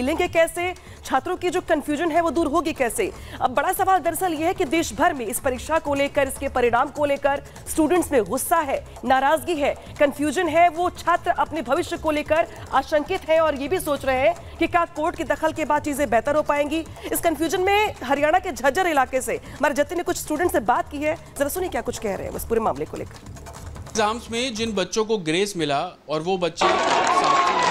मिलेंगे कैसे छात्रों की जो कंफ्यूजन है वो दूर होगी कैसे अब बड़ा सवाल दरअसल ये है कि देश भर में इस परीक्षा को लेकर इसके परिणाम को लेकर स्टूडेंट्स में गुस्सा है नाराजगी है कंफ्यूजन है वो छात्र अपने भविष्य को लेकर आशंकित है और ये भी सोच रहे हैं कि क्या कोर्ट के दखल के बाद चीजें बेहतर हो पाएंगी इस कंफ्यूजन में हरियाणा के झज्जर इलाके से हमारे जत्ती ने कुछ स्टूडेंट से बात की है जरा सुनिए क्या कुछ कह रहे हैं इस पूरे मामले को लेकर एग्जाम्स में जिन बच्चों को ग्रेस मिला और वो बच्चे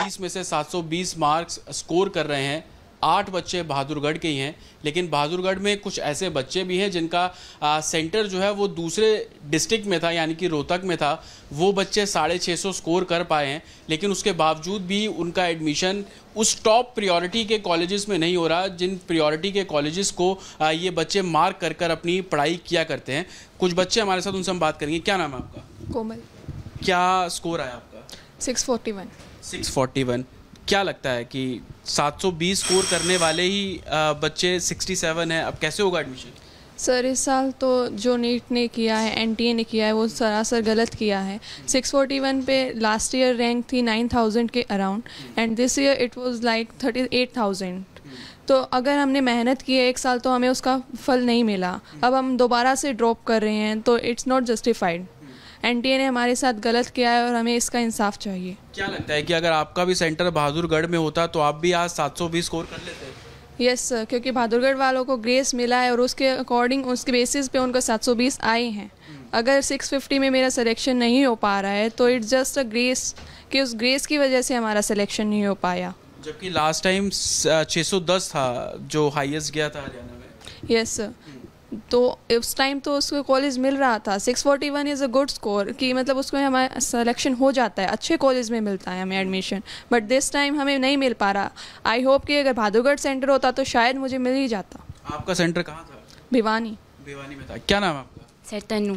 730 में से 720 मार्क्स स्कोर कर रहे हैं आठ बच्चे बहादुरगढ़ के ही हैं लेकिन बहादुरगढ़ में कुछ ऐसे बच्चे भी हैं जिनका आ, सेंटर जो है वो दूसरे डिस्ट्रिक्ट में था यानी कि रोहतक में था वो बच्चे साढ़े छः सौ स्कोर कर पाए हैं लेकिन उसके बावजूद भी उनका एडमिशन उस टॉप प्रायोरिटी के कॉलेजेस में नहीं हो रहा जिन प्रायोरिटी के कॉलेजेस को आ, ये बच्चे मार्क कर कर अपनी पढ़ाई किया करते हैं कुछ बच्चे हमारे साथ उनसे हम बात करेंगे क्या नाम है आपका कोमल क्या स्कोर आया आपका क्या लगता है कि 720 स्कोर करने वाले ही बच्चे 67 हैं अब कैसे होगा एडमिशन सर इस साल तो जो नीट ने किया है एनटीए ने किया है वो सरासर गलत किया है 641 पे लास्ट ईयर रैंक थी 9000 के around and this year it was like 38000 तो अगर हमने मेहनत की है एक साल तो हमें उसका फल नहीं मिला अब हम दोबारा से ड्रॉप कर रहे हैं तो इट्स नॉट जस्टिफाइड एनटीए ने हमारे साथ गलत किया है और हमें इसका इंसाफ चाहिए क्या लगता है कि अगर आपका भी सेंटर बहादुरगढ़ में होता तो आप भी आज 720 स्कोर कर लेते यस सर क्योंकि बहादुरगढ़ वालों को ग्रेस मिला है और उसके अकॉर्डिंग उसके बेसिस पे उनको 720 आए हैं हम्म। अगर 650 में मेरा सिलेक्शन नहीं हो पा रहा है तो इट्स जस्ट अ ग्रेस कि उस ग्रेस की वजह से हमारा सिलेक्शन नहीं हो पाया जबकि लास्ट टाइम 610 था जो हाईएस्ट गया था हरियाणा में यस yes, सर तो उस टाइम तो उसको कॉलेज मिल रहा था six forty one is a good score कि मतलब उसको हमारा सिलेक्शन हो जाता है अच्छे कॉलेज में मिलता है हमें एडमिशन बट दिस टाइम हमें नहीं मिल पा रहा आई होप कि अगर भादोगढ़ सेंटर होता तो शायद मुझे मिल ही जाता आपका सेंटर कहाँ था भिवानी भिवानी में था क्या नाम आपका सर तनु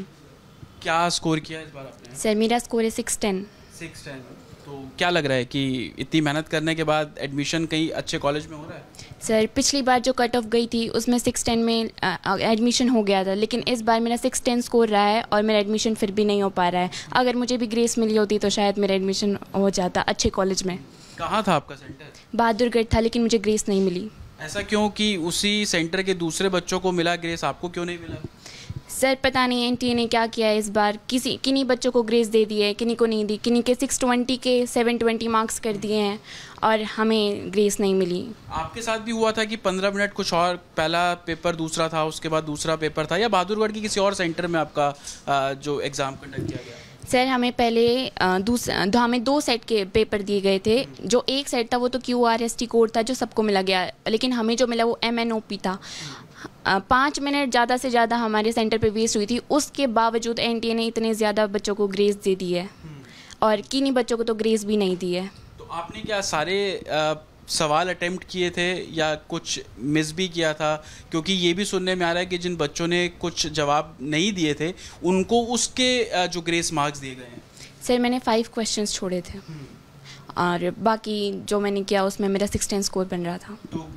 क्या स्कोर किया इस बार आपने सर मेरा स्कोर है सिक्स टेन सिक्स टेन तो क्या लग रहा है कि इतनी मेहनत करने के बाद एडमिशन कहीं अच्छे कॉलेज में हो रहा है सर पिछली बार जो कट ऑफ गई थी उसमें सिक्स टेन में एडमिशन हो गया था लेकिन इस बार मेरा सिक्स टेन स्कोर रहा है और मेरा एडमिशन फिर भी नहीं हो पा रहा है अगर मुझे भी ग्रेस मिली होती तो शायद मेरा एडमिशन हो जाता अच्छे कॉलेज में कहाँ था आपका सेंटर बहादुरगढ़ था लेकिन मुझे ग्रेस नहीं मिली ऐसा क्यों कि उसी सेंटर के दूसरे बच्चों को मिला ग्रेस आपको क्यों नहीं मिला सर पता नहीं एन ने क्या किया है इस बार किसी किन्हीं बच्चों को ग्रेस दे दी है किन्हीं को नहीं दी किन्हीं के सिक्स ट्वेंटी के सेवन ट्वेंटी मार्क्स कर दिए हैं और हमें ग्रेस नहीं मिली आपके साथ भी हुआ था कि पंद्रह मिनट कुछ और पहला पेपर दूसरा था उसके बाद दूसरा पेपर था या बहादुरगढ़ के किसी और सेंटर में आपका जो एग्ज़ाम कंडक्ट किया गया सर हमें पहले दूसरा हमें दो सेट के पेपर दिए गए थे जो एक सेट था वो तो Q R S T code था जो सबको मिला गया लेकिन हमें जो मिला वो एम एन ओ पी था पाँच मिनट ज़्यादा से ज़्यादा हमारे सेंटर पे वेस्ट हुई थी उसके बावजूद एन ने इतने ज़्यादा बच्चों को ग्रेस दे दी है हम्म। और किन्हीं बच्चों को तो ग्रेस भी नहीं दी है तो आपने क्या सारे आ, सवाल अटेम्प्ट किए थे या कुछ मिस भी किया था क्योंकि ये भी सुनने में आ रहा है कि जिन बच्चों ने कुछ जवाब नहीं दिए थे उनको उसके जो ग्रेस मार्क्स दिए गए हैं सर मैंने फाइव क्वेश्चंस छोड़े थे हम्म। और बाकी जो मैंने किया उसमें मेरा सिक्सटीन स्कोर बन रहा था तो